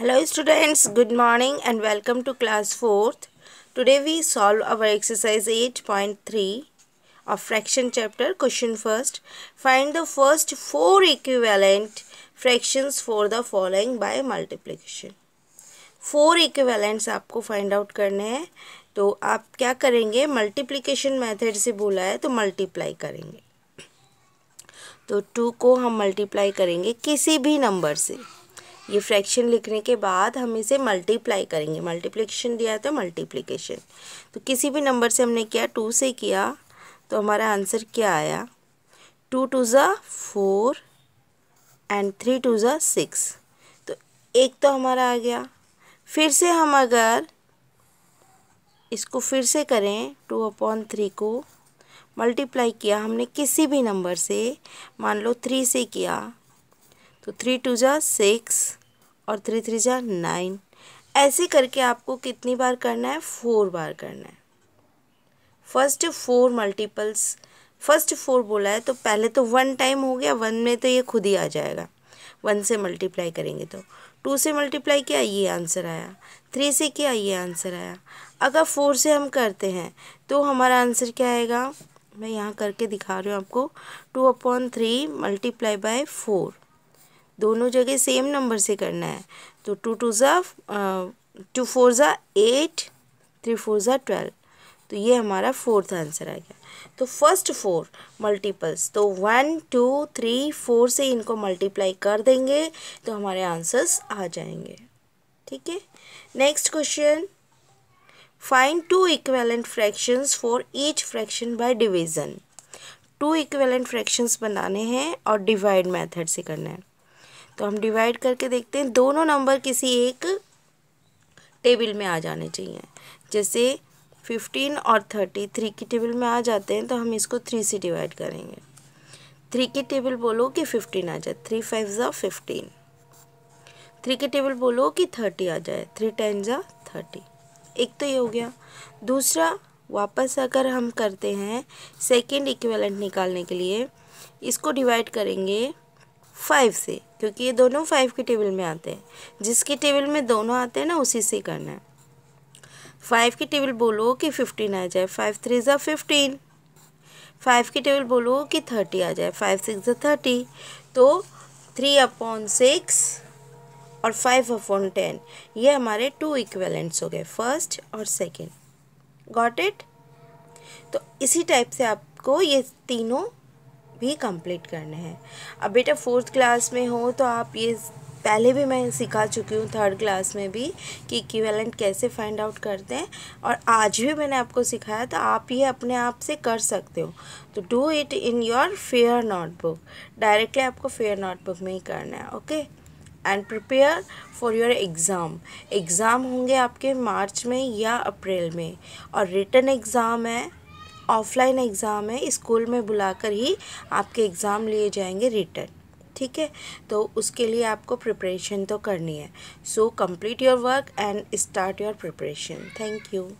hello students good morning and welcome to class 4th today we solve our exercise 8.3 of fraction chapter question first find the first four equivalent fractions for the following by multiplication four equivalents आपको find out करने हैं तो आप क्या करेंगे multiplication method से बोला है तो मल्टीप्लाई करेंगे तो टू को हम मल्टीप्लाई करेंगे किसी भी नंबर से ये फ्रैक्शन लिखने के बाद हम इसे मल्टीप्लाई करेंगे मल्टीप्लिकेशन दिया तो मल्टीप्लिकेशन तो किसी भी नंबर से हमने किया टू से किया तो हमारा आंसर क्या आया two two za four and three two za six तो एक तो हमारा आ गया फिर से हम अगर इसको फिर से करें टू अपॉन थ्री को मल्टीप्लाई किया हमने किसी भी नंबर से मान लो थ्री से किया तो थ्री टू ज़ा सिक्स और थ्री थ्री जा नाइन ऐसे करके आपको कितनी बार करना है फोर बार करना है first four multiples first four बोला है तो पहले तो वन टाइम हो गया वन में तो ये खुद ही आ जाएगा वन से मल्टीप्लाई करेंगे तो टू से मल्टीप्लाई किया ये आंसर आया थ्री से किया ये आंसर आया अगर फोर से हम करते हैं तो हमारा आंसर क्या आएगा मैं यहाँ करके दिखा रही हूँ आपको two upon three multiply by four दोनों जगह सेम नंबर से करना है तो two two za two four za eight three four za twelve तो ये हमारा फोर्थ आंसर आ गया तो फर्स्ट फोर मल्टीपल्स तो वन टू थ्री फोर से इनको मल्टीप्लाई कर देंगे तो हमारे आंसर्स आ जाएंगे ठीक है next question find two equivalent fractions for each fraction by division two equivalent fractions बनाने हैं और डिवाइड मेथड से करना है तो हम डिवाइड करके देखते हैं दोनों नंबर किसी एक टेबल में आ जाने चाहिए जैसे फिफ्टीन और थर्टी थ्री की टेबल में आ जाते हैं तो हम इसको थ्री से डिवाइड करेंगे थ्री की टेबल बोलो कि फिफ्टीन आ जाए three five za fifteen three की टेबल बोलो कि थर्टी आ जाए थ्री टेन ज़ा थर्टी एक तो ये हो गया दूसरा वापस अगर हम करते हैं सेकेंड इक्वेलेंट निकालने के लिए इसको डिवाइड करेंगे फाइव से क्योंकि ये दोनों फाइव के टेबल में आते हैं जिसके टेबल में दोनों आते हैं ना उसी से करना है फाइव की टेबल बोलो कि फिफ्टीन आ जाए five three za fifteen five की टेबल बोलो कि थर्टी आ जाए फाइव सिक्स ज़ा थर्टी तो थ्री अपॉन सिक्स और फाइव अपॉन टेन ये हमारे टू इक्वेलेंट्स हो गए फर्स्ट और सेकेंड गॉट इट तो इसी टाइप से आपको ये तीनों भी कंप्लीट करने हैं अब बेटा फोर्थ क्लास में हो तो आप ये पहले भी मैं सिखा चुकी हूँ थर्ड क्लास में भी कि इक्विवेलेंट कैसे फाइंड आउट करते हैं और आज भी मैंने आपको सिखाया तो आप ये अपने आप से कर सकते हो तो do it in your fair notebook directly आपको फेयर नोटबुक में ही करना है okay and prepare for your exam exam होंगे आपके मार्च में या अप्रैल में और रिटर्न एग्ज़ाम है ऑफलाइन एग्ज़ाम है स्कूल में बुलाकर ही आपके एग्ज़ाम लिए जाएंगे रिटर्न ठीक है तो उसके लिए आपको प्रिपरेशन तो करनी है so complete your work and start your preparation thank you